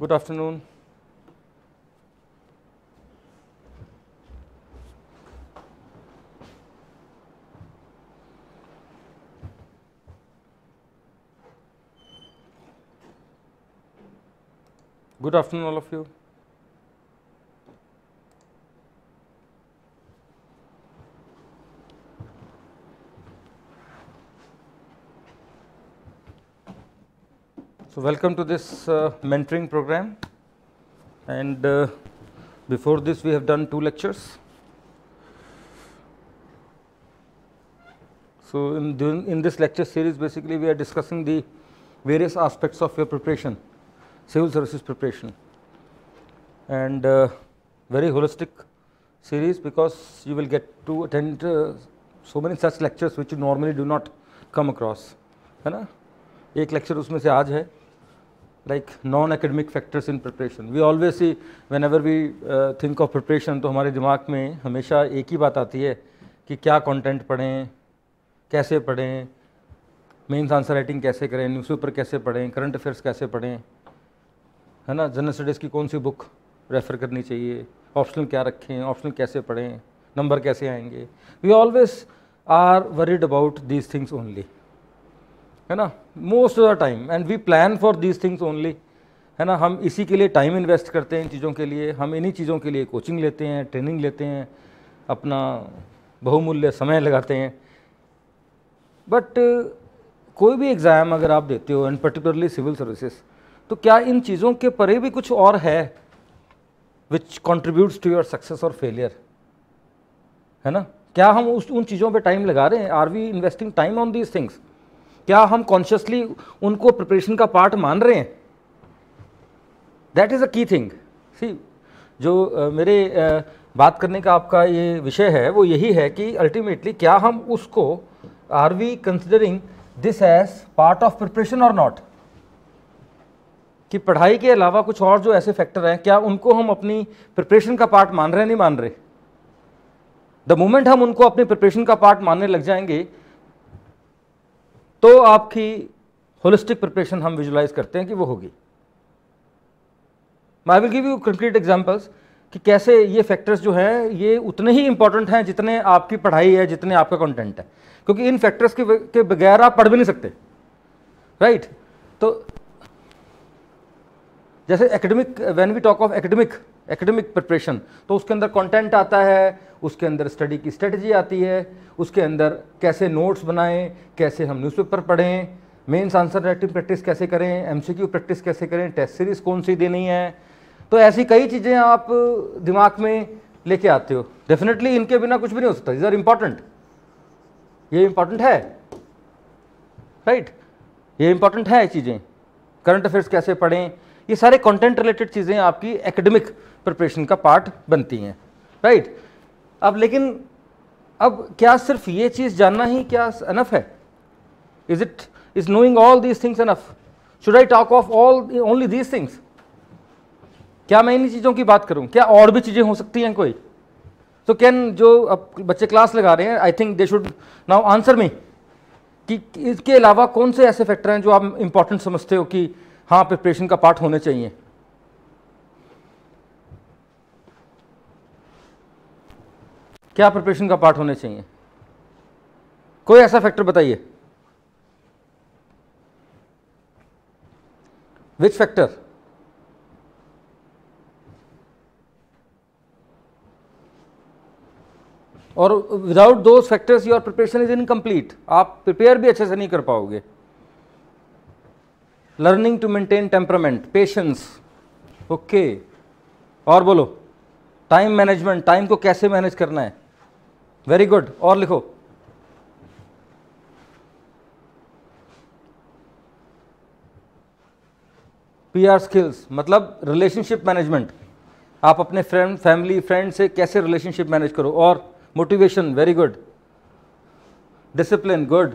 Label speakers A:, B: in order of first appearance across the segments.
A: Good afternoon. Good afternoon all of you. welcome to this uh, mentoring program and uh, before this we have done two lectures. So, in, in this lecture series basically we are discussing the various aspects of your preparation, civil services preparation and uh, very holistic series because you will get to attend uh, so many such lectures which you normally do not come across है ना एक lecture उसमें से आज है like non-academic factors in preparation. We always see whenever we uh, think of preparation तो हमारे दिमाग में हमेशा एक ही बात आती है कि क्या कंटेंट पढ़ें कैसे पढ़ें मेन्स आंसर राइटिंग कैसे करें न्यूज़पेपर कैसे पढ़ें करंट अफेयर्स कैसे पढ़ें है ना जनरल स्टडीज़ की कौन सी बुक रेफ़र करनी चाहिए ऑप्शनल क्या रखें ऑप्शनल कैसे पढ़ें नंबर कैसे आएंगे we always are worried about these things only है ना most of the time and we plan for these things only है ना हम इसी के लिए टाइम इन्वेस्ट करते हैं इन चीज़ों के लिए हम इन्हीं चीज़ों के लिए कोचिंग लेते हैं ट्रेनिंग लेते हैं अपना बहुमूल्य समय लगाते हैं बट कोई भी एग्ज़ाम अगर आप देते हो एंड पर्टिकुलरली सिविल सर्विसेज तो क्या इन चीज़ों के परे भी कुछ और है which contributes to your success और फेलियर है ना क्या हम उस उन चीज़ों पे टाइम लगा रहे हैं are we investing time on these things क्या हम कॉन्शियसली उनको प्रिपरेशन का पार्ट मान रहे हैं that is a key thing सी जो uh, मेरे uh, बात करने का आपका ये विषय है वो यही है कि अल्टीमेटली क्या हम उसको are we considering this as part of preparation और नॉट कि पढ़ाई के अलावा कुछ और जो ऐसे फैक्टर हैं क्या उनको हम अपनी प्रिपरेशन का पार्ट मान रहे हैं नहीं मान रहे द मोमेंट हम उनको अपनी प्रिपरेशन का पार्ट मानने लग जाएंगे तो आपकी होलिस्टिक प्रिपरेशन हम विजुलाइज करते हैं कि वो होगी I will give you concrete examples कि कैसे ये फैक्टर्स जो है ये उतने ही इंपॉर्टेंट हैं जितने आपकी पढ़ाई है जितने आपका कंटेंट है क्योंकि इन फैक्टर्स के के बगैर आप पढ़ भी नहीं सकते राइट right? तो जैसे academic when we talk of academic academic preparation तो उसके अंदर कंटेंट आता है उसके अंदर स्टडी की स्ट्रेटजी आती है उसके अंदर कैसे नोट्स बनाएं कैसे हम न्यूज़पेपर पढ़ें मेन्स आंसर राइटिंग प्रैक्टिस कैसे करें एमसीक्यू प्रैक्टिस कैसे करें टेस्ट सीरीज़ कौन सी देनी है तो ऐसी कई चीज़ें आप दिमाग में लेके आते हो डेफिनेटली इनके बिना कुछ भी नहीं हो सकता इज आर इम्पॉर्टेंट ये इम्पॉर्टेंट है राइट right? ये इम्पॉर्टेंट है चीज़ें करंट अफेयर्स कैसे पढ़ें ये सारे कंटेंट रिलेटेड चीज़ें आपकी एकेडमिक प्रिपरेशन का पार्ट बनती हैं राइट right? अब लेकिन अब क्या सिर्फ ये चीज़ जानना ही क्या अनफ है is it is knowing all these things enough should I talk of all only these things क्या मैं इन्हीं चीज़ों की बात करूं क्या और भी चीज़ें हो सकती हैं कोई तो कैन जो अब बच्चे क्लास लगा रहे हैं I think they should now answer me कि इसके अलावा कौन से ऐसे फैक्टर हैं जो आप इम्पॉर्टेंट समझते हो कि हाँ प्रिपरेशन का पार्ट होने चाहिए क्या प्रिपरेशन का पार्ट होने चाहिए कोई ऐसा फैक्टर बताइए विच फैक्टर और without those factors your preparation is incomplete आप प्रिपेयर भी अच्छे से नहीं कर पाओगे learning to maintain temperament patience okay और बोलो टाइम मैनेजमेंट टाइम को कैसे मैनेज करना है वेरी गुड और लिखो पी आर स्किल्स मतलब रिलेशनशिप मैनेजमेंट आप अपने फ्रेंड फैमिली फ्रेंड से कैसे रिलेशनशिप मैनेज करो और motivation very good discipline good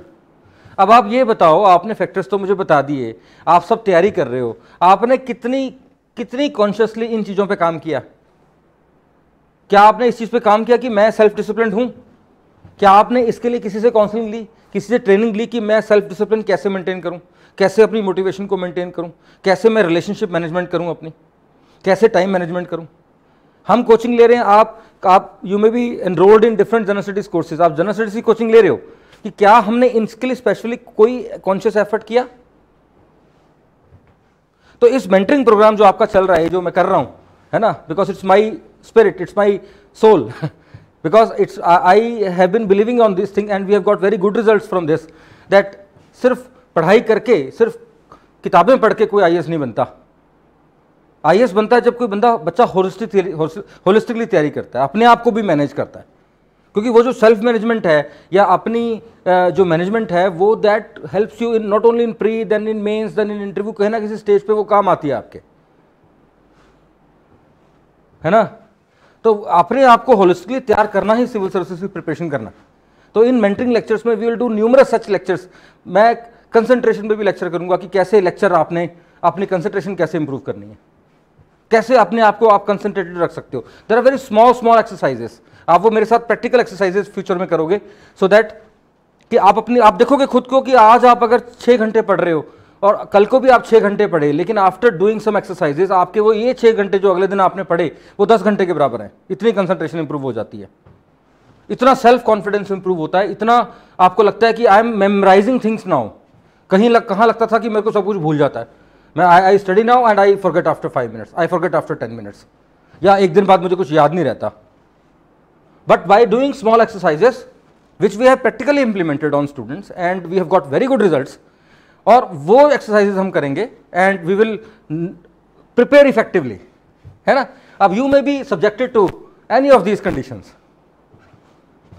A: अब आप ये बताओ आपने फैक्टर्स तो मुझे बता दिए आप सब तैयारी कर रहे हो आपने कितनी कितनी कॉन्शियसली इन चीज़ों पे काम किया क्या आपने इस चीज़ पे काम किया कि मैं सेल्फ डिसिप्लिन हूँ क्या आपने इसके लिए किसी से काउंसलिंग ली किसी से ट्रेनिंग ली कि मैं सेल्फ डिसिप्लिन कैसे मेंटेन करूँ कैसे अपनी मोटिवेशन को मेंटेन करूँ कैसे मैं रिलेशनशिप मैनेजमेंट करूँ अपनी कैसे टाइम मैनेजमेंट करूँ हम कोचिंग ले रहे हैं आप आप you may be enrolled in different general studies courses आप जनरल स्टडीज़ की कोचिंग ले रहे हो कि क्या हमने इनके लिए स्पेशली कोई कॉन्शियस एफर्ट किया तो इस मेंटरिंग प्रोग्राम जो आपका चल रहा है जो मैं कर रहा हूँ है ना because it's my spirit, it's my soul. because it's I, I have been believing on this thing and we have got very good results from this that sirf padhai karke sirf kitabein पढ़ koi ias nahi banta ias banta hai jab koi banda bachcha बच्चा holistically taiyari karta hai apne aap ko bhi manage karta hai क्योंकि वो जो self management है या अपनी जो management है वो that helps you in not only in pre then in mains then in interview कहीं ना किसी स्टेज पे वो काम आती है आपके है ना तो अपने आप को होलिस्टिकली तैयार करना ही सिविल सर्विसेज की प्रिपरेशन करना तो इन मेंटरिंग लेक्चर्स में we will do numerous such lectures मैं कंसंट्रेशन पे भी लेक्चर करूंगा कि कैसे लेक्चर आपने अपनी कंसंट्रेशन कैसे इंप्रूव करनी है कैसे अपने आप को आप कंसंट्रेटेड रख सकते हो there are very small small exercises आप वो मेरे साथ प्रैक्टिकल एक्सरसाइजेस फ्यूचर में करोगे सो so दैट कि आप अपनी आप देखोगे खुद को कि आज आप अगर छः घंटे पढ़ रहे हो और कल को भी आप छः घंटे पढ़े लेकिन आफ्टर डूइंग सम एक्सरसाइजेज आपके वो ये छः घंटे जो अगले दिन आपने पढ़े वो दस घंटे के बराबर हैं इतनी कंसंट्रेशन इंप्रूव हो जाती है इतना सेल्फ कॉन्फिडेंस इंप्रूव होता है इतना आपको लगता है कि I am memorising things now कहीं लग कहाँ लगता था कि मेरे को सब कुछ भूल जाता है मैं I I study now and I forget after five minutes I forget after ten minutes या एक दिन बाद मुझे कुछ याद नहीं रहता but by doing small exercises which we have practically implemented on students and we have got very good results और वो एक्सरसाइजेज हम करेंगे and we will prepare effectively है ना अब you may be subjected to any of these conditions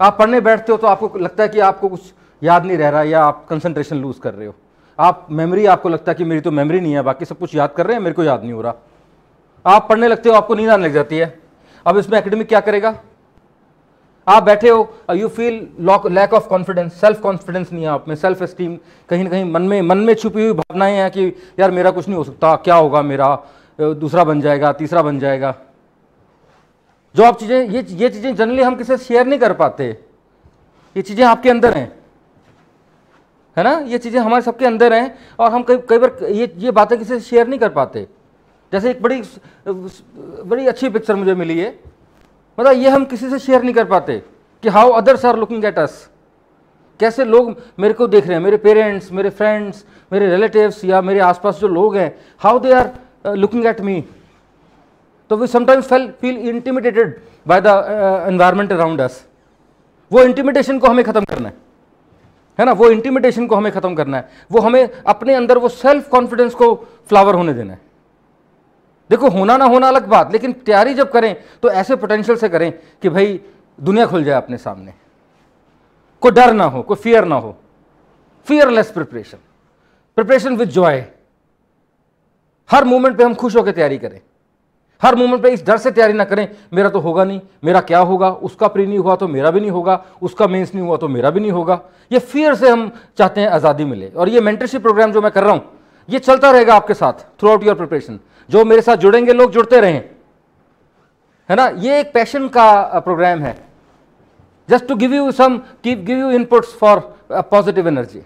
A: आप पढ़ने बैठते हो तो आपको लगता है कि आपको कुछ याद नहीं रह रहा या आप कंसंट्रेशन लूज कर रहे हो आप मेमोरी आपको लगता है कि मेरी तो मेमोरी नहीं है बाकी सब कुछ याद कर रहे हैं मेरे को याद नहीं हो रहा आप पढ़ने लगते हो आपको नींद आने लग जाती है अब इसमें एकेडमिक क्या करेगा आप बैठे हो you feel lack of confidence self confidence नहीं है आप में सेल्फ स्टीम कहीं ना कहीं मन में मन में छुपी हुई भावनाएं हैं कि यार मेरा कुछ नहीं हो सकता क्या होगा मेरा uh, दूसरा बन जाएगा तीसरा बन जाएगा जो आप चीज़ें ये ये चीज़ें जनरली हम किसी से शेयर नहीं कर पाते ये चीज़ें आपके अंदर हैं है ना ये चीज़ें हमारे सबके अंदर हैं और हम कई कई बार ये ये बातें किसी से शेयर नहीं कर पाते जैसे एक बड़ी uh, बड़ी अच्छी पिक्चर मुझे मिली है मतलब ये हम किसी से शेयर नहीं कर पाते कि how others are looking at us कैसे लोग मेरे को देख रहे हैं मेरे पेरेंट्स मेरे फ्रेंड्स मेरे रिलेटिव्स या मेरे आसपास जो लोग हैं how they are looking at me तो we sometimes fail feel intimidated by the environment around us वो इंटीमिडेशन को हमें ख़त्म करना है है ना वो इंटीमिडेशन को हमें ख़त्म करना है वो हमें अपने अंदर वो सेल्फ कॉन्फिडेंस को फ्लावर होने देना है देखो होना ना होना अलग बात लेकिन तैयारी जब करें तो ऐसे पोटेंशियल से करें कि भाई दुनिया खुल जाए अपने सामने कोई डर ना हो कोई फियर ना हो fearless preparation preparation with joy हर मोमेंट पे हम खुश होकर तैयारी करें हर मोमेंट पे इस डर से तैयारी ना करें मेरा तो होगा नहीं मेरा क्या होगा उसका प्री नहीं हुआ तो मेरा भी नहीं होगा उसका मेंस नहीं हुआ तो मेरा भी नहीं होगा ये फियर से हम चाहते हैं आज़ादी मिले और ये मेंटरशिप प्रोग्राम जो मैं कर रहा हूँ ये चलता रहेगा आपके साथ थ्रू आउट योर प्रिपरेशन जो मेरे साथ जुड़ेंगे लोग जुड़ते रहें है ना ये एक पैशन का प्रोग्राम है just to give you some keep give you inputs for positive energy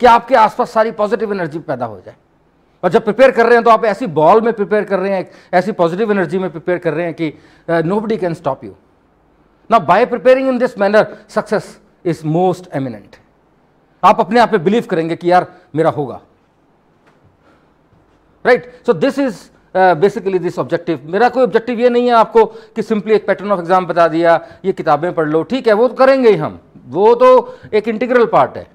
A: कि आपके आसपास सारी पॉजिटिव एनर्जी पैदा हो जाए और जब प्रिपेयर कर रहे हैं तो आप ऐसी बॉल में प्रिपेयर कर रहे हैं ऐसी पॉजिटिव एनर्जी में प्रिपेयर कर रहे हैं कि nobody can stop you ना by preparing in this manner success is most eminent आप अपने आप पे बिलीव करेंगे कि यार मेरा होगा right so this is basically this objective मेरा कोई ऑब्जेक्टिव ये नहीं है आपको कि सिंपली एक पैटर्न ऑफ एग्जाम बता दिया ये किताबें पढ़ लो ठीक है वो तो करेंगे ही हम वो तो एक इंटीग्रल पार्ट है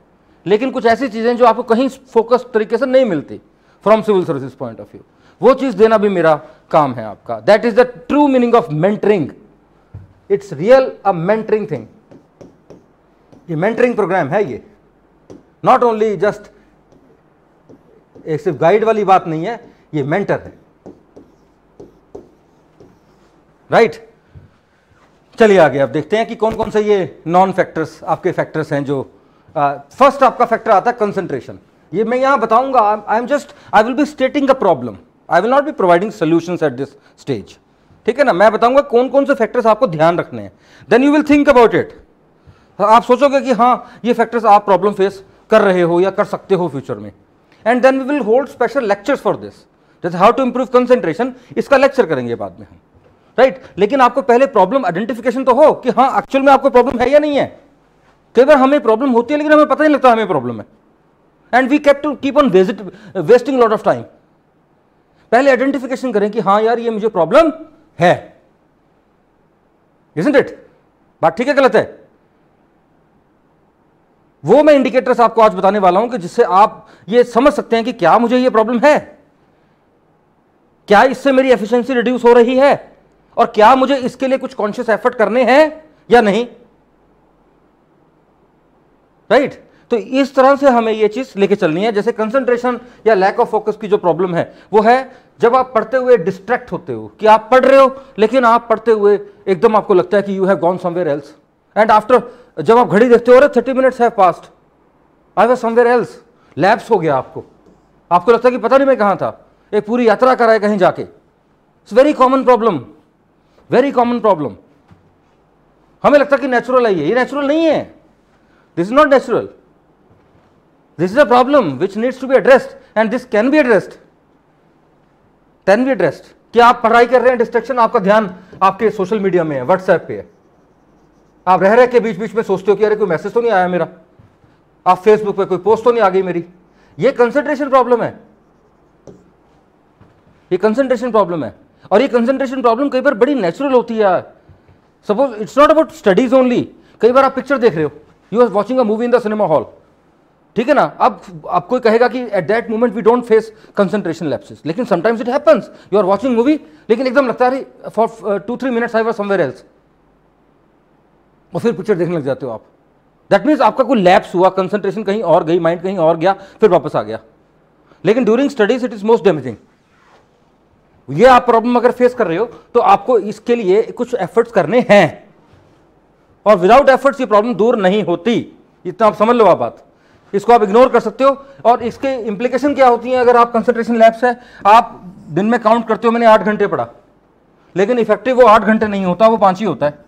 A: लेकिन कुछ ऐसी चीज़ें जो आपको कहीं फोकस तरीके से नहीं मिलती from civil service point of view वो चीज़ देना भी मेरा काम है आपका that is the true meaning of mentoring it's real a mentoring thing ये मेंटरिंग प्रोग्राम है ये नॉट ओनली जस्ट एक सिर्फ गाइड वाली बात नहीं है ये मेंटर है राइट चलिए आगे आप देखते हैं कि कौन कौन से ये नॉन फैक्टर्स आपके फैक्टर्स हैं जो फर्स्ट आपका फैक्टर आता है कंसंट्रेशन ये मैं यहां बताऊंगा I am just I will be stating a problem I will not be providing solution at this stage ठीक है ना मैं बताऊंगा कौन कौन से फैक्टर्स आपको ध्यान रखने हैं then you will think about it आप सोचोगे कि हाँ ये फैक्टर्स आप प्रॉब्लम फेस कर रहे हो या कर सकते हो फ्यूचर में and then we will hold special lectures for this जैसे हाउ टू इंप्रूव कंसेंट्रेशन इसका लेक्चर करेंगे बाद में हम राइट right? लेकिन आपको पहले प्रॉब्लम आइडेंटिफिकेशन तो हो कि हाँ एक्चुअल में आपको प्रॉब्लम है या नहीं है कई बार हमें प्रॉब्लम होती है लेकिन हमें पता नहीं लगता हमें प्रॉब्लम है and we cap to keep on wasting lot of time पहले आइडेंटिफिकेशन करें कि हाँ यार ये मुझे प्रॉब्लम है इज इट बात ठीक है गलत है वो मैं इंडिकेटर्स आपको आज बताने वाला हूं कि जिससे आप ये समझ सकते हैं कि क्या मुझे ये प्रॉब्लम है क्या इससे मेरी एफिशिएंसी रिड्यूस हो रही है और क्या मुझे इसके लिए कुछ कॉन्शियस एफर्ट करने हैं या नहीं राइट right? तो इस तरह से हमें ये चीज लेके चलनी है जैसे कंसंट्रेशन या लैक ऑफ फोकस की जो प्रॉब्लम है वो है जब आप पढ़ते हुए डिस्ट्रैक्ट होते हो कि आप पढ़ रहे हो लेकिन आप पढ़ते हुए एकदम आपको लगता है कि you have gone somewhere else and after जब आप घड़ी देखते हो अरे thirty minutes have passed I was somewhere else lapse हो गया आपको आपको लगता है कि पता नहीं मैं कहाँ था एक पूरी यात्रा कराए कहीं जाके it's very common problem very common problem हमें लगता है कि नेचुरल है ये ये नेचुरल नहीं है this is not natural this is a problem which needs to be addressed and this can be addressed can be addressed कि आप पढ़ाई कर रहे हैं डिस्ट्रेक्शन आपका ध्यान आपके सोशल मीडिया में है व्हाट्सएप पे है आप रह रहे के बीच बीच में सोचते हो कि अरे कोई मैसेज तो नहीं आया मेरा आप फेसबुक पे कोई पोस्ट तो नहीं आ गई मेरी ये कंसंट्रेशन प्रॉब्लम है ये कंसंट्रेशन प्रॉब्लम है और ये कंसंट्रेशन प्रॉब्लम कई बार बड़ी नेचुरल होती है suppose it's not about studies only कई बार आप पिक्चर देख रहे हो you are watching a movie in the cinema hall ठीक है ना अब आप कोई कहेगा कि at that moment we don't face concentration lapses लेकिन sometimes it happens you are watching movie लेकिन एकदम लगता है for two three minutes I were somewhere else और फिर पिक्चर देखने लग जाते हो आप दैट मीन्स आपका कोई लैप्स हुआ कंसंट्रेशन कहीं और गई माइंड कहीं और गया फिर वापस आ गया लेकिन during studies it is most damaging ये आप प्रॉब्लम अगर फेस कर रहे हो तो आपको इसके लिए कुछ एफर्ट्स करने हैं और विदाउट एफर्ट्स ये प्रॉब्लम दूर नहीं होती इतना आप समझ लो आप बात इसको आप इग्नोर कर सकते हो और इसके इंप्लीकेशन क्या होती है अगर आप कंसंट्रेशन लैब्स है आप दिन में काउंट करते हो मैंने आठ घंटे पढ़ा लेकिन इफेक्टिव वो आठ घंटे नहीं होता वो पांच ही होता है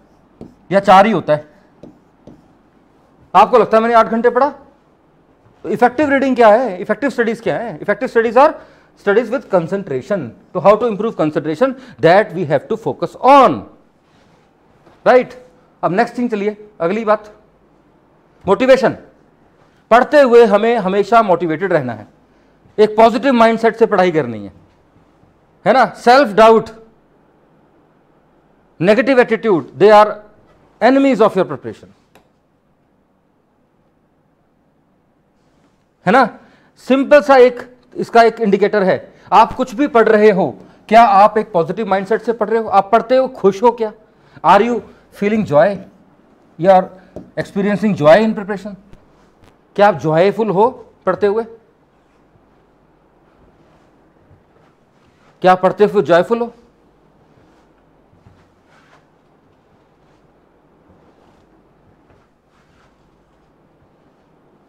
A: या चार ही होता है आपको लगता है मैंने आठ घंटे पढ़ा तो इफेक्टिव रीडिंग क्या है इफेक्टिव स्टडीज क्या है effective studies are studies with concentration तो how to improve concentration that we have to focus on right अब नेक्स्ट थिंग चलिए अगली बात मोटिवेशन पढ़ते हुए हमें हमेशा मोटिवेटेड रहना है एक पॉजिटिव माइंडसेट से पढ़ाई करनी है है ना self doubt negative attitude they are enemies of your preparation है ना सिंपल सा एक इसका एक इंडिकेटर है आप कुछ भी पढ़ रहे हो क्या आप एक पॉजिटिव माइंडसेट से पढ़ रहे हो आप पढ़ते हो खुश हो क्या are you feeling joy you are experiencing joy in preparation क्या आप जॉयफुल हो पढ़ते हुए क्या पढ़ते हुए जॉयफुल हो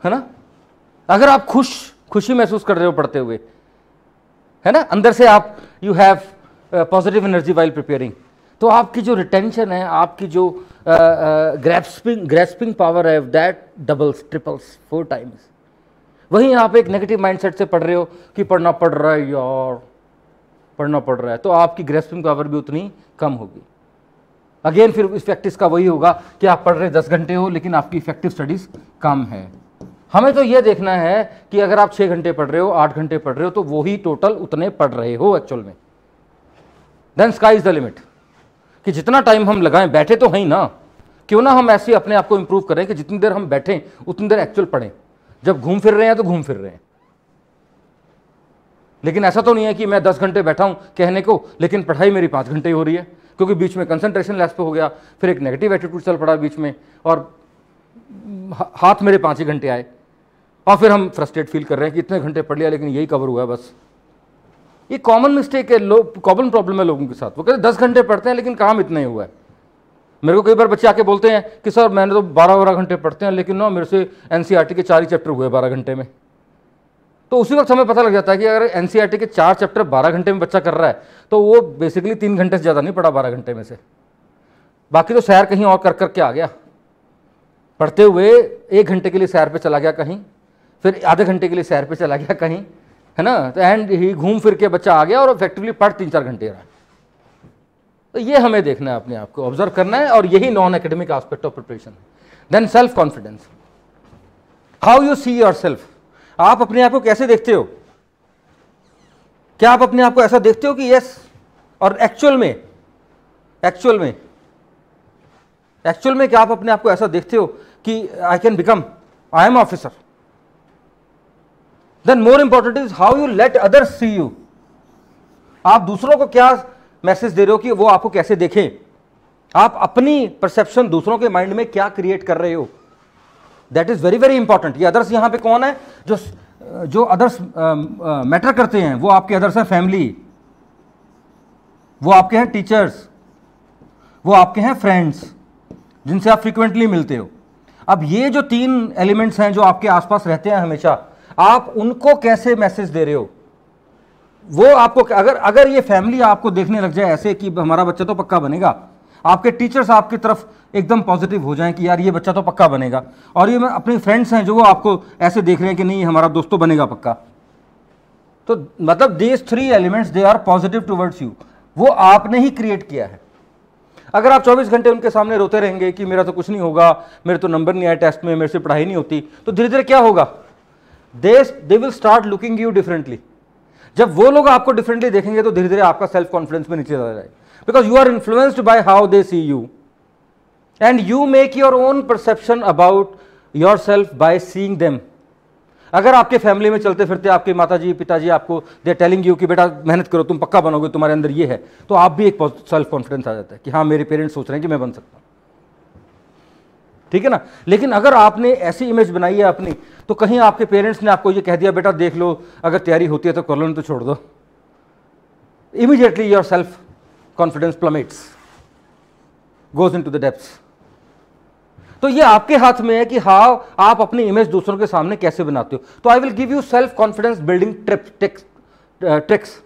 A: है ना अगर आप खुश खुशी महसूस कर रहे हो पढ़ते हुए है ना अंदर से आप you have positive energy while preparing तो आपकी जो रिटेंशन है आपकी जो ग्रेस्पिंग ग्रेस्पिंग पावर है that doubles triples four times वहीं आप एक नेगेटिव माइंडसेट से पढ़ रहे हो कि पढ़ना पड़ रहा है यार पढ़ना पड़ रहा है तो आपकी ग्रेस्पिंग पावर भी उतनी कम होगी अगेन फिर इस प्रैक्टिस का वही होगा कि आप पढ़ रहे दस घंटे हो लेकिन आपकी इफेक्टिव स्टडीज़ कम है हमें तो ये देखना है कि अगर आप छह घंटे पढ़ रहे हो आठ घंटे पढ़ रहे हो तो वो ही टोटल उतने पढ़ रहे हो एक्चुअल में then sky is the limit कि जितना टाइम हम लगाएं बैठे तो हैं ना क्यों ना हम ऐसे अपने आप को इम्प्रूव करें कि जितनी देर हम बैठें उतनी देर एक्चुअल पढ़ें जब घूम फिर रहे हैं तो घूम फिर रहे हैं लेकिन ऐसा तो नहीं है कि मैं दस घंटे बैठा हूं कहने को लेकिन पढ़ाई मेरी पाँच घंटे हो रही है क्योंकि बीच में कंसंट्रेशन लैस पे हो गया फिर एक नेगेटिव एटीट्यूड चल पड़ा बीच में और हाथ मेरे पाँच ही घंटे आए और फिर हम फ्रस्ट्रेट फील कर रहे हैं कि इतने घंटे पढ़ लिया लेकिन यही कवर हुआ है बस ये कॉमन मिस्टेक है लोग कॉमन प्रॉब्लम है लोगों के साथ वो कहते हैं दस घंटे पढ़ते हैं लेकिन काम इतना ही हुआ है मेरे को कई बार बच्चे आके बोलते हैं कि सर मैंने तो बारह बारह घंटे पढ़ते हैं लेकिन ना मेरे से एन e के चार ही चैप्टर हुए बारह घंटे में तो उसी वक्त हमें पता लग जाता है कि अगर एन e के चार चैप्टर बारह घंटे में बच्चा कर रहा है तो वो बेसिकली तीन घंटे से ज़्यादा नहीं पढ़ा बारह घंटे में से बाकी तो सैर कहीं और कर करके आ गया पढ़ते हुए एक घंटे के लिए सैर पे चला गया कहीं फिर आधे घंटे के लिए शहर पे चला गया कहीं है ना तो एंड ही घूम फिर के बच्चा आ गया और इफेक्टिवली पढ़ तीन चार घंटे रहा तो ये हमें देखना है अपने आप को ऑब्जर्व करना है और यही non academic aspect of preparation है then self confidence how you see yourself आप अपने आप को कैसे देखते हो क्या आप अपने आप को ऐसा देखते हो कि यस और एक्चुअल में एक्चुअल में एक्चुअल में क्या आप अपने आप को ऐसा देखते हो कि I can become I am officer then more important is how you let others see you आप दूसरों को क्या मैसेज दे रहे हो कि वो आपको कैसे देखें आप अपनी परसेप्शन दूसरों के माइंड में क्या क्रिएट कर रहे हो that is very very important ये अदर्स यहां पे कौन है जो जो अदर्स मैटर करते हैं वो आपके अदर्स हैं फैमिली वो आपके हैं टीचर्स वो आपके हैं फ्रेंड्स जिनसे आप फ्रिक्वेंटली मिलते हो अब ये जो तीन एलिमेंट्स हैं जो आपके आसपास रहते हैं हमेशा आप उनको कैसे मैसेज दे रहे हो वो आपको अगर अगर ये फैमिली आपको देखने लग जाए ऐसे कि हमारा बच्चा तो पक्का बनेगा आपके टीचर्स आपकी तरफ एकदम पॉजिटिव हो जाएं कि यार ये बच्चा तो पक्का बनेगा और ये अपने फ्रेंड्स हैं जो वो आपको ऐसे देख रहे हैं कि नहीं हमारा दोस्तों तो बनेगा पक्का तो मतलब these three elements they are positive towards you वो आपने ही क्रिएट किया है अगर आप 24 घंटे उनके सामने रोते रहेंगे कि मेरा तो कुछ नहीं होगा मेरे तो नंबर नहीं आया टेस्ट में मेरे से पढ़ाई नहीं होती तो धीरे धीरे क्या होगा देश they will start looking you differently जब वो लोग आपको डिफरेंटली देखेंगे तो धीरे धीरे आपका सेल्फ कॉन्फिडेंस में नीचे चला जाए because you are influenced by how they see you and you make your own perception about yourself by seeing them अगर आपके फैमिली में चलते फिरते आपके माता जी पिताजी आपको दे टेलिंग यू कि बेटा मेहनत करो तुम पक्का बनोगे तुम्हारे अंदर ये है तो आप भी एक सेल्फ कॉन्फिडेंस आ जाता है कि हाँ मेरे पेरेंट्स सोच रहे हैं कि मैं बन सकता हूँ ठीक है ना लेकिन अगर आपने ऐसी इमेज बनाई है अपनी तो कहीं आपके पेरेंट्स ने आपको ये कह दिया बेटा देख लो अगर तैयारी होती है तो कर लो नहीं तो छोड़ दो immediately yourself confidence plummets goes into the depth तो ये आपके हाथ में है कि हाउ आप अपनी इमेज दूसरों के सामने कैसे बनाते हो तो I will give you self confidence building trip ticks tricks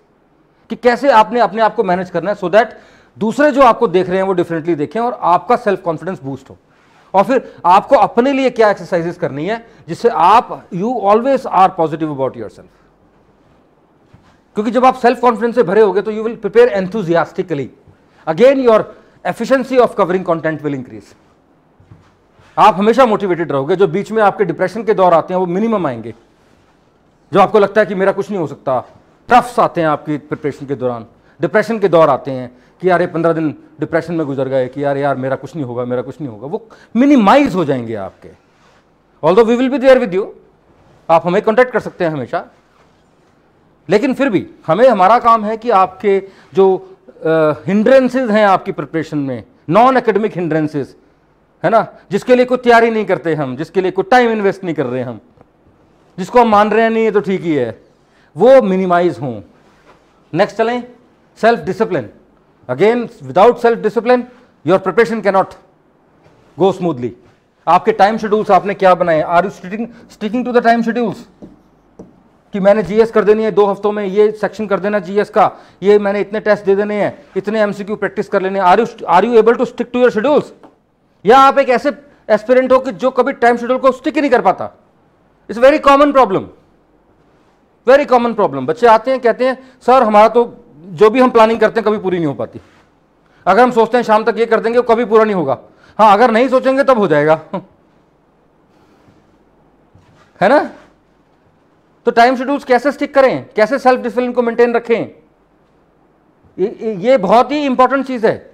A: कि कैसे आपने अपने आप को मैनेज करना है सो so दैट दूसरे जो आपको देख रहे हैं वो डिफरेंटली देखें और आपका सेल्फ कॉन्फिडेंस बूस्ट हो और फिर आपको अपने लिए क्या एक्सरसाइजेस करनी है जिससे आप you always are positive about yourself क्योंकि जब आप सेल्फ कॉन्फिडेंस से भरे हो तो you will prepare enthusiastically again your efficiency of covering content will increase आप हमेशा मोटिवेटेड रहोगे जो बीच में आपके डिप्रेशन के दौर आते हैं वो मिनिमम आएंगे जो आपको लगता है कि मेरा कुछ नहीं हो सकता ट्रफ्स आते हैं आपकी प्रिपरेशन के दौरान डिप्रेशन के दौर आते हैं कि यार ये पंद्रह दिन डिप्रेशन में गुजर गए कि यार यार मेरा कुछ नहीं होगा मेरा कुछ नहीं होगा वो मिनिमाइज हो जाएंगे आपके although we will be there with you आप हमें कॉन्टेक्ट कर सकते हैं हमेशा लेकिन फिर भी हमें हमारा काम है कि आपके जो हिंड्रेंसेज हैं आपकी प्रिपरेशन में नॉन एकेडमिक हिंड्रेंसेज है ना जिसके लिए कोई तैयारी नहीं करते हम जिसके लिए कोई टाइम इन्वेस्ट नहीं कर रहे हम जिसको हम मान रहे हैं नहीं ये तो ठीक ही है वो मिनिमाइज हों नेक्स्ट चलें self discipline again without self discipline your preparation cannot go smoothly आपके टाइम शेड्यूल्स आपने क्या बनाए are you sticking sticking to the time schedules कि मैंने जीएस कर देनी है दो हफ्तों में ये सेक्शन कर देना जीएस का ये मैंने इतने टेस्ट दे देने हैं इतने एमसीक्यू प्रैक्टिस कर लेने are you are you able to stick to your schedules या आप एक ऐसे एस्पिरेंट हो कि जो कभी टाइम शेड्यूल को स्टिक ही नहीं कर पाता it's very common problem very common problem बच्चे आते हैं कहते हैं सर हमारा तो जो भी हम प्लानिंग करते हैं कभी पूरी नहीं हो पाती अगर हम सोचते हैं शाम तक ये कर देंगे वो कभी पूरा नहीं होगा हाँ अगर नहीं सोचेंगे तब हो जाएगा है ना तो टाइम शेड्यूल्स कैसे स्टिक करें कैसे सेल्फ डिसिप्लिन को मेंटेन रखें ये, बहुत ही इंपॉर्टेंट चीज़ है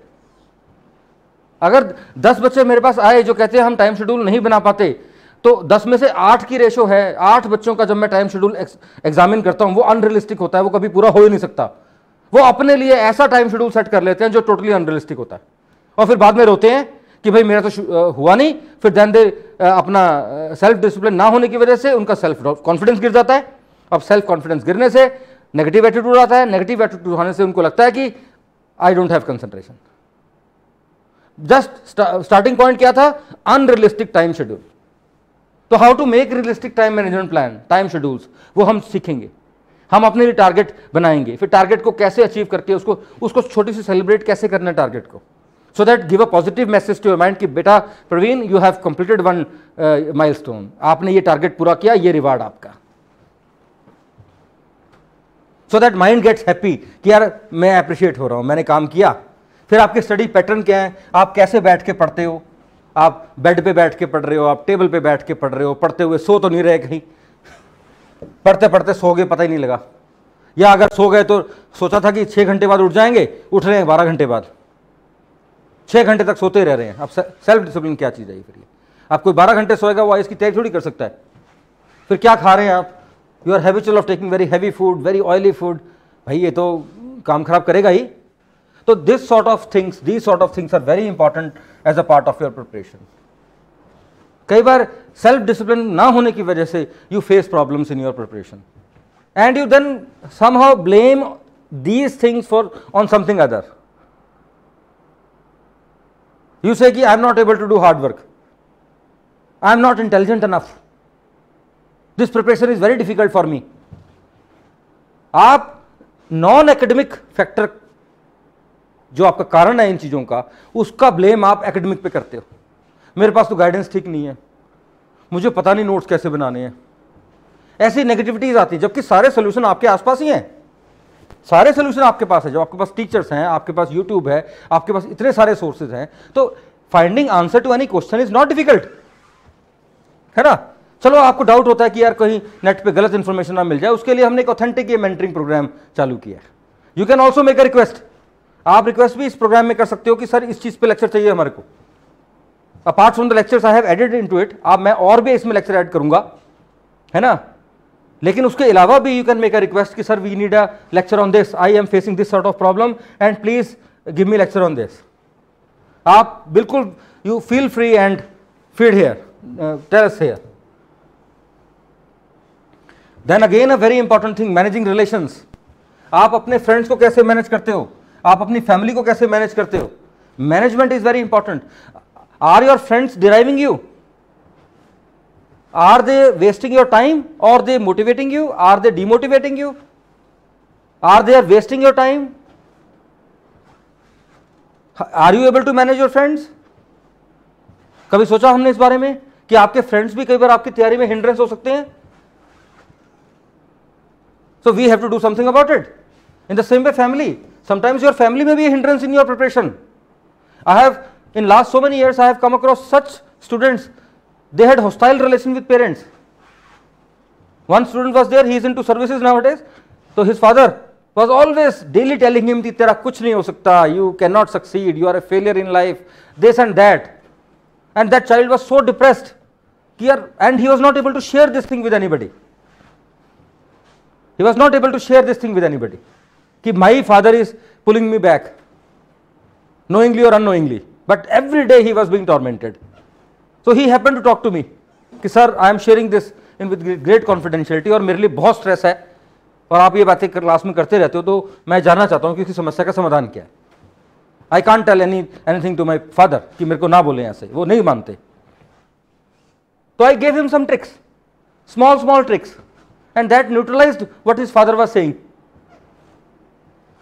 A: अगर दस बच्चे मेरे पास आए जो कहते हैं हम टाइम शेड्यूल नहीं बना पाते तो दस में से आठ की रेशो है आठ बच्चों का जब मैं टाइम शेड्यूल एग्जामिन करता हूं वो अनरियलिस्टिक होता है वो कभी पूरा हो ही नहीं सकता वो अपने लिए ऐसा टाइम शेड्यूल सेट कर लेते हैं जो टोटली अनरियलिस्टिक होता है और फिर बाद में रोते हैं कि भाई मेरा तो हुआ नहीं फिर देन दे अपना सेल्फ डिसिप्लिन ना होने की वजह से उनका सेल्फ कॉन्फिडेंस गिर जाता है अब सेल्फ कॉन्फिडेंस गिरने से नेगेटिव एटीट्यूड आता है नेगेटिव एटीट्यूड होने से उनको लगता है कि I don't have concentration just starting point क्या था अनरियलिस्टिक टाइम शेड्यूल तो how to make realistic time management plan time schedules वो हम सीखेंगे हम अपने लिए टारगेट बनाएंगे फिर टारगेट को कैसे अचीव करके उसको उसको छोटी सी सेलिब्रेट कैसे करना है टारगेट को so that give a positive message to your mind कि बेटा Praveen you have completed one milestone आपने ये टारगेट पूरा किया ये रिवार्ड आपका so that mind gets happy कि यार मैं अप्रिशिएट हो रहा हूं मैंने काम किया फिर आपके स्टडी पैटर्न क्या है आप कैसे बैठ के पढ़ते हो आप बेड पे बैठ के पढ़ रहे हो आप टेबल पे बैठ के पढ़ रहे हो पढ़ते हुए सो तो नहीं रहे कहीं पढ़ते पढ़ते सो गए पता ही नहीं लगा या अगर सो गए तो सोचा था कि छः घंटे बाद उठ जाएंगे उठ रहे हैं बारह घंटे बाद छः घंटे तक सोते रह रहे हैं अब सेल्फ डिसिप्लिन क्या चीज़ है फिर आप कोई बारह घंटे सोएगा वो इसकी तैयारी थोड़ी कर सकता है फिर क्या खा रहे हैं आप you are habitual of taking very heavy food very oily food भाई ये तो काम खराब करेगा ही तो this sort of things this sort of things are very important as a part of your preparation कई बार सेल्फ डिसिप्लिन ना होने की वजह से you face problems in your preparation and you then somehow blame these things for on something other you say कि I am not able to do hard work I am not intelligent enough this preparation is very difficult for me आप non academic factor जो आपका कारण है इन चीज़ों का उसका blame आप एकेडमिक पे करते हो मेरे पास तो गाइडेंस ठीक नहीं है मुझे पता नहीं नोट्स कैसे बनाने हैं ऐसी नेगेटिविटीज आती है जबकि सारे सोल्यूशन आपके आसपास ही हैं सारे सोल्यूशन आपके पास है जब आपके पास टीचर्स हैं आपके पास यूट्यूब है आपके पास इतने सारे सोर्सेज हैं तो finding answer to any question is not difficult है ना चलो आपको डाउट होता है कि यार कहीं नेट पे गलत इन्फॉर्मेशन ना मिल जाए उसके लिए हमने एक ऑथेंटिक ये मेंटरिंग प्रोग्राम चालू किया है you can also make a request आप रिक्वेस्ट भी इस प्रोग्राम में कर सकते हो कि सर इस चीज़ पे लेक्चर चाहिए हमारे को apart from the lectures I have added into it आप मैं और भी इसमें लेक्चर ऐड करूंगा है ना लेकिन उसके अलावा भी you can make a request कि sir we need a lecture on this I am facing this sort of problem and please give me lecture on this आप बिल्कुल you feel free and feed here terrace here then again a very important thing managing relations आप अपने friends को कैसे manage करते हो आप अपनी फैमिली को कैसे मैनेज करते हो management is very important are your friends deriving you are they wasting your time और they motivating you are they demotivating you are they are wasting your time are you able to manage your friends कभी सोचा हमने इस बारे में कि आपके friends भी कई बार आपकी तैयारी में हिंड्रेंस हो सकते हैं so we have to do something about it in the same way family sometimes your family में भी hindrance in your preparation I have in last so many years I have come across such students they had hostile relation with parents. One student was there he is into services nowadays so his father was always daily telling him tera kuch nahi ho sakta you cannot succeed you are a failure in life this and that and that child was so depressed here and he was not able to share this thing with anybody. He was not able to share this thing with anybody. That my father is pulling me back knowingly or unknowingly but every day he was being tormented. So he happened to talk to me कि sir I am sharing this in with great confidentiality और मेरे लिए बहुत stress है और आप ये बातें क्लास में करते रहते हो तो मैं जानना चाहता हूँ कि इसकी समस्या का समाधान क्या है I can't tell any anything to my father कि मेरे को ना बोले यहाँ से वो नहीं मानते तो I gave him some tricks small small tricks and that neutralize what is father was saying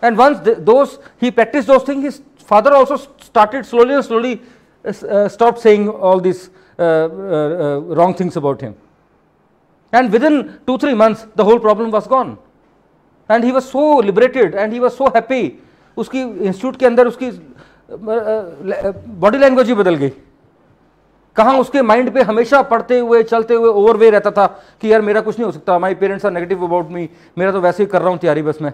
A: and once those he practice those thing his father also started slowly and slowly uh, uh, stopped saying all these uh, uh, uh, wrong things about him. And within two, three months, the whole problem was gone. And he was so liberated and he was so happy. उसकी institute के अंदर उसकी body language ही बदल गई कहाँ उसके mind पे हमेशा पढ़ते हुए चलते हुए ओवर वे रहता था कि यार मेरा कुछ नहीं हो सकता my parents are negative about me मेरा तो वैसे ही कर रहा हूँ तैयारी बस मैं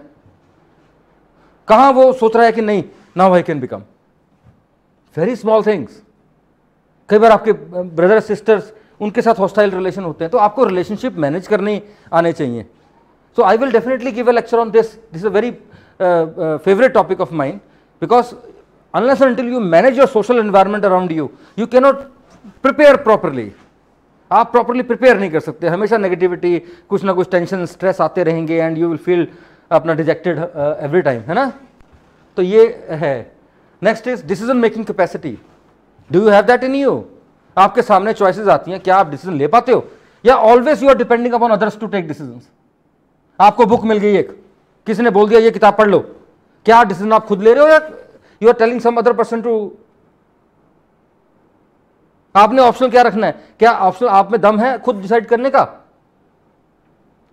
A: कहाँ वो सोच रहा है कि नहीं now I can become very small things कई बार आपके ब्रदर सिस्टर्स उनके साथ हॉस्टाइल रिलेशन होते हैं तो आपको रिलेशनशिप मैनेज करने आने चाहिए so I will definitely give a lecture on this this a very favourite topic of mind because unless and you manage your social environment around you you can not prepare properly आप properly prepare नहीं कर सकते हमेशा negativity कुछ ना कुछ tension stress आते रहेंगे एंड यू विल फील अपना डिजेक्टेड एवरी टाइम है ना तो ये है next is decision making capacity do you have that in you आपके सामने चॉइसेस आती हैं क्या आप डिसीजन ले पाते हो या always you are depending upon others to take decision आपको बुक मिल गई एक किसी ने बोल दिया ये किताब पढ़ लो क्या डिसीजन आप खुद ले रहे हो या you are telling some other person to आपने ऑप्शन क्या रखना है क्या ऑप्शन आप में दम है खुद डिसाइड करने का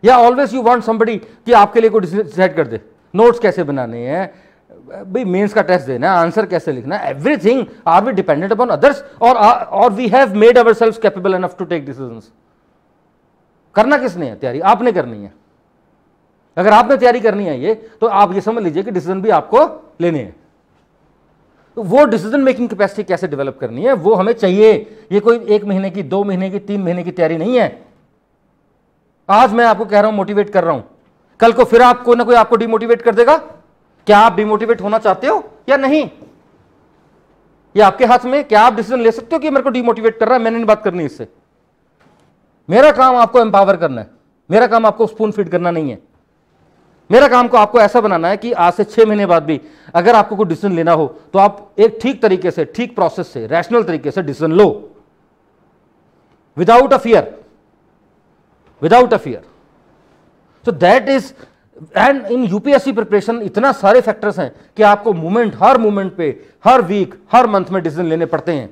A: या ऑलवेज यू वांट समबडी कि आपके लिए कोई डिसाइड कर दे नोट्स कैसे बनाने हैं भाई मेंस का टेस्ट देना है आंसर कैसे लिखना है everything are we dependent upon others और और we have made our self capable enough to take decision करना किसने है तैयारी आपने करनी है अगर आपने तैयारी करनी है ये तो आप ये समझ लीजिए कि डिसीजन भी आपको लेने हैं तो वो डिसीजन मेकिंग कैपेसिटी कैसे डेवलप करनी है वो हमें चाहिए ये कोई एक महीने की दो महीने की तीन महीने की तैयारी नहीं है आज मैं आपको कह रहा हूं मोटिवेट कर रहा हूं कल को फिर आप कोई ना कोई आपको डिमोटिवेट कर देगा क्या आप डिमोटिवेट होना चाहते हो या नहीं ये आपके हाथ में क्या आप डिसीजन ले सकते हो कि मेरे को डिमोटिवेट कर रहा है मैंने नहीं बात करनी इससे मेरा काम आपको एम्पावर करना है मेरा काम आपको स्पून फीड करना नहीं है मेरा काम को आपको ऐसा बनाना है कि आज से छह महीने बाद भी अगर आपको कोई डिसीजन लेना हो तो आप एक ठीक तरीके से ठीक प्रोसेस से रैशनल तरीके से डिसीजन लो without a fear without a fear so that is and in UPSC preparation इतना सारे फैक्टर्स हैं कि आपको मूवमेंट हर मूवमेंट पे हर वीक हर मंथ में डिसीजन लेने पड़ते हैं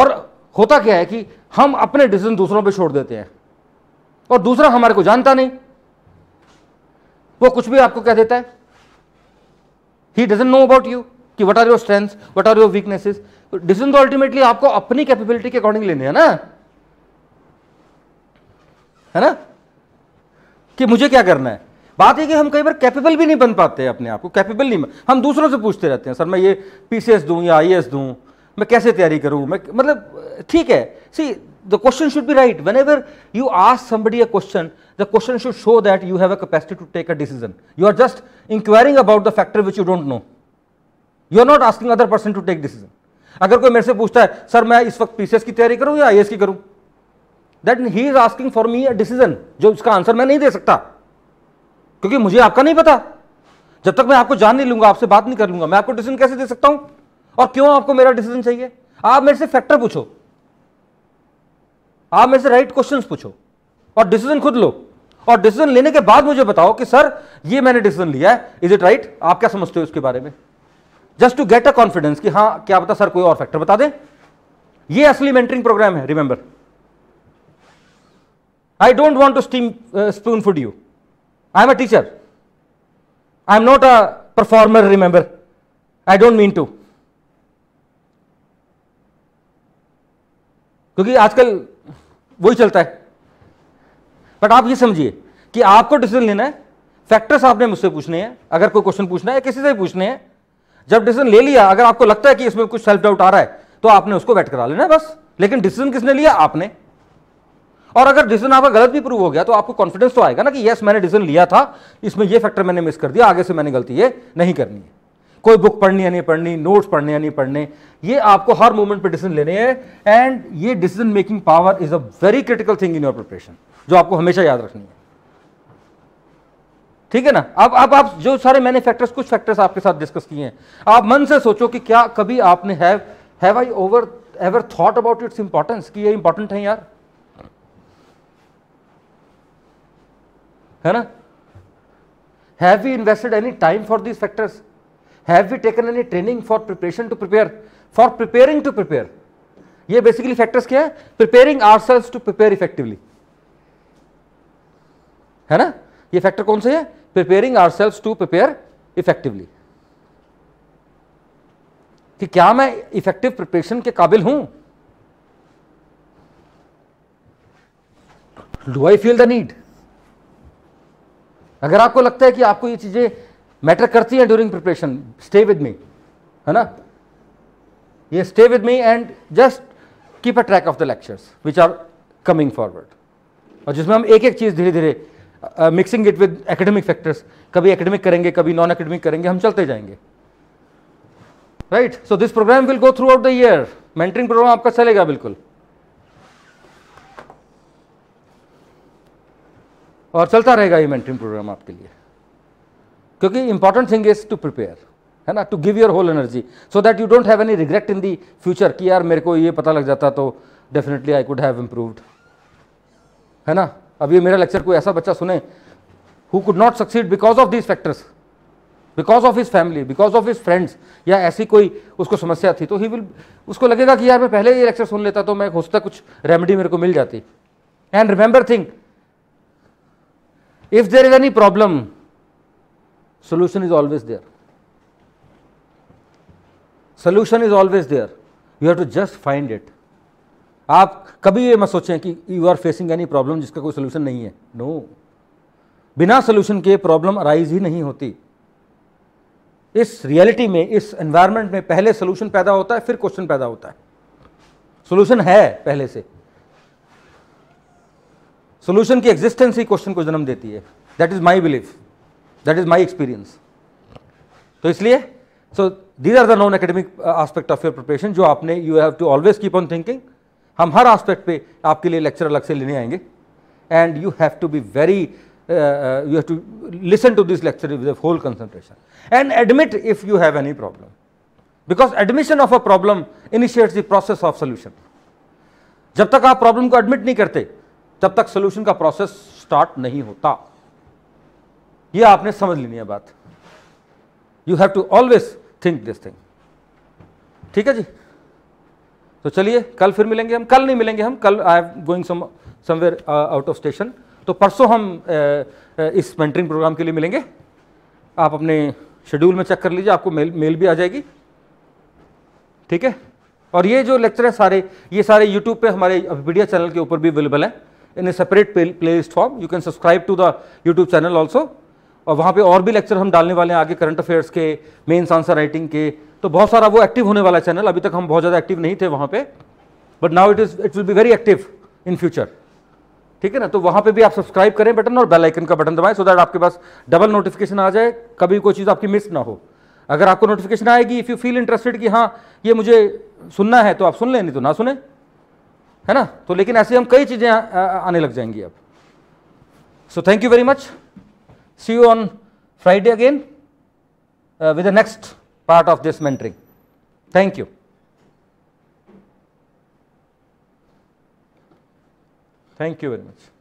A: और होता क्या है कि हम अपने डिसीजन दूसरों पे छोड़ देते हैं और दूसरा हमारे को जानता नहीं वो कुछ भी आपको कह देता है he doesn't know about you कि what are your strength what are your weaknesses decision तो अल्टीमेटली आपको अपनी कैपेबिलिटी के अकॉर्डिंग लेने हैं ना है ना कि मुझे क्या करना है बात यह कि हम कई बार कैपेबल भी नहीं बन पाते अपने आप को कैपेबल नहीं हम दूसरों से पूछते रहते हैं सर मैं ये पी सी एस दूँ या आई ए एस दूँ मैं कैसे तैयारी करूँ मैं मतलब ठीक है see the question should be right whenever you ask somebody a question the question should show that you have a capacity to take a decision you are just inquiring about the factor which you don't know you are not asking other person to take decision अगर कोई मेरे से पूछता है sir मैं इस वक्त PCS की तैयारी करूं या आईएएस की करूं that he is asking for me a decision जो उसका आंसर मैं नहीं दे सकता क्योंकि मुझे आपका नहीं पता जब तक मैं आपको जान नहीं लूंगा आपसे बात नहीं कर लूंगा मैं आपको डिसीजन कैसे दे सकता हूं और क्यों आपको मेरा डिसीजन चाहिए आप मेरे से फैक्टर पूछो आप मेरे से राइट क्वेश्चंस पूछो और डिसीजन खुद लो और डिसीजन लेने के बाद मुझे बताओ कि सर ये मैंने डिसीजन लिया है इज इट राइट आप क्या समझते हो इसके बारे में just to get a confidence कि हाँ क्या पता सर कोई और फैक्टर बता दें ये असली मेंटरिंग प्रोग्राम है remember I don't want to steam, uh, spoon feed you. I am a teacher. I am not a performer, remember. I don't mean to. क्योंकि आजकल वही चलता है बट आप ये समझिए कि आपको डिसीजन लेना है फैक्टर्स आपने मुझसे पूछने हैं अगर कोई क्वेश्चन पूछना है किसी से भी पूछने हैं जब डिसीजन ले लिया अगर आपको लगता है कि इसमें कुछ सेल्फ डाउट आ रहा है तो आपने उसको वेट करा लेना बस लेकिन डिसीजन किसने लिया आपने और अगर डिसीजन आपका गलत भी प्रूव हो गया तो आपको कॉन्फिडेंस तो आएगा ना कि यस मैंने डिसीजन लिया था इसमें ये फैक्टर मैंने मिस कर दिया आगे से मैंने गलती ये नहीं करनी है कोई बुक पढ़नी या नहीं पढ़नी नोट्स पढ़ने या नहीं पढ़ने ये आपको हर मोमेंट पे डिसीजन लेने हैं एंड ये decision making power is a very critical thing in your preparation जो आपको हमेशा याद रखनी है ठीक है ना अब अब आप जो सारे मैंने फैक्टर्स कुछ फैक्टर्स आपके साथ डिस्कस किए हैं आप मन से सोचो कि क्या कभी आपने have have I over ever thought about its importance कि ये इंपॉर्टेंट है यार है ना have we invested any time for these factors have we taken any training for preparation to prepare for preparing to prepare ये basically factors क्या है preparing ourselves to prepare effectively है ना ये फैक्टर कौन से है preparing ourselves to prepare effectively कि क्या मैं इफेक्टिव प्रिपरेशन के काबिल हूं do I feel the need अगर आपको लगता है कि आपको ये चीज़ें मैटर करती हैं during preparation stay with me है ना ये stay with me and just keep a track of the lectures which are coming forward और जिसमें हम एक एक चीज़ धीरे धीरे mixing it with academic factors कभी एकेडमिक करेंगे कभी नॉन एकेडमिक करेंगे हम चलते जाएंगे right so this program will go throughout the year mentoring program आपका चलेगा बिल्कुल और चलता रहेगा ये मेंटरिंग प्रोग्राम आपके लिए क्योंकि important thing is to prepare है ना to give your whole energy so that you don't have any regret in the future कि यार मेरे को ये पता लग जाता तो definitely I could have improved है ना अब ये मेरा लेक्चर कोई ऐसा बच्चा सुने who could not succeed because of these factors because of his family because of his friends या ऐसी कोई उसको समस्या थी तो ही विल उसको लगेगा कि यार मैं पहले ये लेक्चर सुन लेता तो मैं हो सकता कुछ रेमेडी मेरे को मिल जाती and remember thing if there is any problem solution is always there solution is always there you have to just find it आप कभी ये मत सोचें कि you are facing any problem जिसका कोई सोल्यूशन नहीं है नो no. बिना सोल्यूशन के प्रॉब्लम अराइज ही नहीं होती इस रियलिटी में इस एनवायरमेंट में पहले सोल्यूशन पैदा होता है फिर क्वेश्चन पैदा होता है सोल्यूशन है पहले से सोल्यूशन की एग्जिस्टेंस ही क्वेश्चन को जन्म देती है that is my belief that is my experience तो इसलिए so these are the non academic aspect of your preparation जो आपने you have to always keep on thinking हम हर आस्पेक्ट पे आपके लिए लेक्चर अलग से लेने आएंगे and you have to be very you have to listen to this lecture with whole concentration and admit if you have any problem because admission of a problem initiates the process of solution जब तक आप problem को admit नहीं करते जब तक solution का process start नहीं होता यह आपने समझ लेनी है बात you have to always think this thing ठीक है जी तो चलिए कल फिर मिलेंगे हम कल नहीं मिलेंगे हम कल I am going some somewhere out of station तो परसों हम uh, uh इस मेंटरिंग प्रोग्राम के लिए मिलेंगे आप अपने शेड्यूल में चेक कर लीजिए आपको मेल मेल भी आ जाएगी ठीक है और ये जो लेक्चर है सारे ये सारे यूट्यूब पे हमारे मीडिया चैनल के ऊपर भी अवेलेबल है in a separate playlist form you can subscribe to the YouTube channel also और वहाँ पे और भी लेक्चर हम डालने वाले हैं आगे करंट अफेयर्स के मेन्स आंसर राइटिंग के तो बहुत सारा वो एक्टिव होने वाला चैनल अभी तक हम बहुत ज़्यादा एक्टिव नहीं थे वहाँ पे but now it is it will be very active in future ठीक है ना तो वहाँ पे भी आप सब्सक्राइब करें बटन और बेल आइकन का बटन दबाएं सो दैट आपके पास डबल नोटिफिकेशन आ जाए कभी कोई चीज़ आपकी मिस ना हो अगर आपको नोटिफिकेशन आएगी इफ़ यू फील इंटरेस्टेड कि हाँ ये मुझे सुनना है तो आप सुन लें नहीं तो ना सुने है ना तो लेकिन ऐसे हम कई चीज़ें आने लग जाएंगी अब so thank you very much see you on Friday again with the next part of this mentoring thank you thank you very much